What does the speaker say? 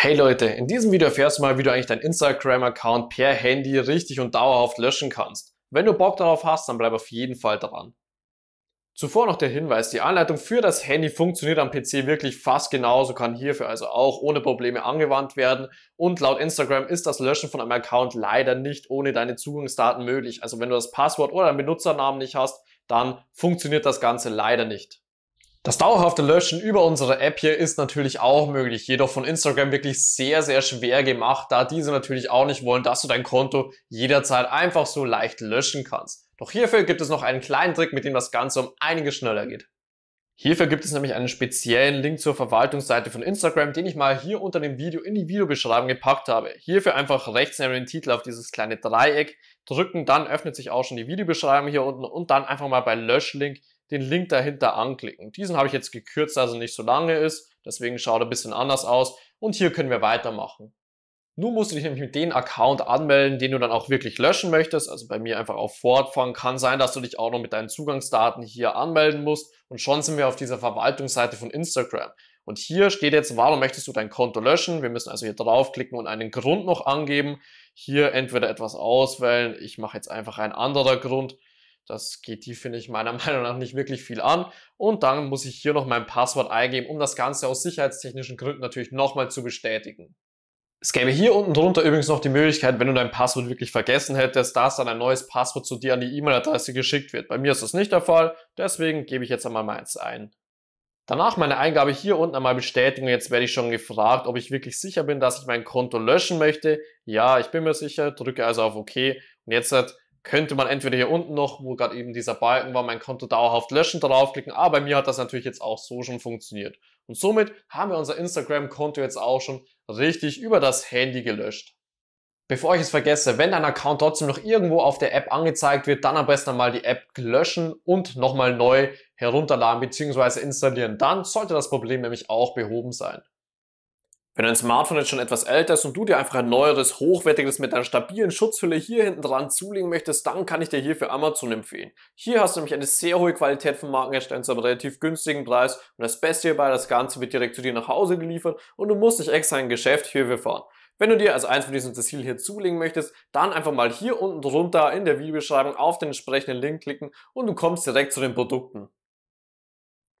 Hey Leute, in diesem Video erfährst du mal, wie du eigentlich deinen Instagram-Account per Handy richtig und dauerhaft löschen kannst. Wenn du Bock darauf hast, dann bleib auf jeden Fall dran. Zuvor noch der Hinweis, die Anleitung für das Handy funktioniert am PC wirklich fast genauso, kann hierfür also auch ohne Probleme angewandt werden und laut Instagram ist das Löschen von einem Account leider nicht ohne deine Zugangsdaten möglich. Also wenn du das Passwort oder deinen Benutzernamen nicht hast, dann funktioniert das Ganze leider nicht. Das dauerhafte Löschen über unsere App hier ist natürlich auch möglich, jedoch von Instagram wirklich sehr, sehr schwer gemacht, da diese natürlich auch nicht wollen, dass du dein Konto jederzeit einfach so leicht löschen kannst. Doch hierfür gibt es noch einen kleinen Trick, mit dem das Ganze um einiges schneller geht. Hierfür gibt es nämlich einen speziellen Link zur Verwaltungsseite von Instagram, den ich mal hier unter dem Video in die Videobeschreibung gepackt habe. Hierfür einfach rechts neben den Titel auf dieses kleine Dreieck drücken, dann öffnet sich auch schon die Videobeschreibung hier unten und dann einfach mal bei Löschlink den Link dahinter anklicken. Diesen habe ich jetzt gekürzt, also nicht so lange ist. Deswegen schaut er ein bisschen anders aus. Und hier können wir weitermachen. Nun musst du dich nämlich mit dem Account anmelden, den du dann auch wirklich löschen möchtest. Also bei mir einfach auf Fortfahren. Kann sein, dass du dich auch noch mit deinen Zugangsdaten hier anmelden musst. Und schon sind wir auf dieser Verwaltungsseite von Instagram. Und hier steht jetzt, warum möchtest du dein Konto löschen? Wir müssen also hier draufklicken und einen Grund noch angeben. Hier entweder etwas auswählen. Ich mache jetzt einfach einen anderen Grund. Das geht die, finde ich, meiner Meinung nach nicht wirklich viel an. Und dann muss ich hier noch mein Passwort eingeben, um das Ganze aus sicherheitstechnischen Gründen natürlich nochmal zu bestätigen. Es gäbe hier unten drunter übrigens noch die Möglichkeit, wenn du dein Passwort wirklich vergessen hättest, dass dann ein neues Passwort zu dir an die E-Mail-Adresse geschickt wird. Bei mir ist das nicht der Fall, deswegen gebe ich jetzt einmal meins ein. Danach meine Eingabe hier unten einmal bestätigen jetzt werde ich schon gefragt, ob ich wirklich sicher bin, dass ich mein Konto löschen möchte. Ja, ich bin mir sicher, drücke also auf OK und jetzt könnte man entweder hier unten noch, wo gerade eben dieser Balken war, mein Konto dauerhaft löschen, draufklicken. Aber bei mir hat das natürlich jetzt auch so schon funktioniert. Und somit haben wir unser Instagram-Konto jetzt auch schon richtig über das Handy gelöscht. Bevor ich es vergesse, wenn dein Account trotzdem noch irgendwo auf der App angezeigt wird, dann am besten mal die App löschen und nochmal neu herunterladen bzw. installieren. Dann sollte das Problem nämlich auch behoben sein. Wenn dein Smartphone jetzt schon etwas älter ist und du dir einfach ein neueres, hochwertiges mit einer stabilen Schutzhülle hier hinten dran zulegen möchtest, dann kann ich dir hierfür Amazon empfehlen. Hier hast du nämlich eine sehr hohe Qualität von Markenherstellern zu einem relativ günstigen Preis und das Beste hierbei, das Ganze wird direkt zu dir nach Hause geliefert und du musst nicht extra ein Geschäft hierfür fahren. Wenn du dir also eins von diesen Textilien hier zulegen möchtest, dann einfach mal hier unten drunter in der Videobeschreibung auf den entsprechenden Link klicken und du kommst direkt zu den Produkten.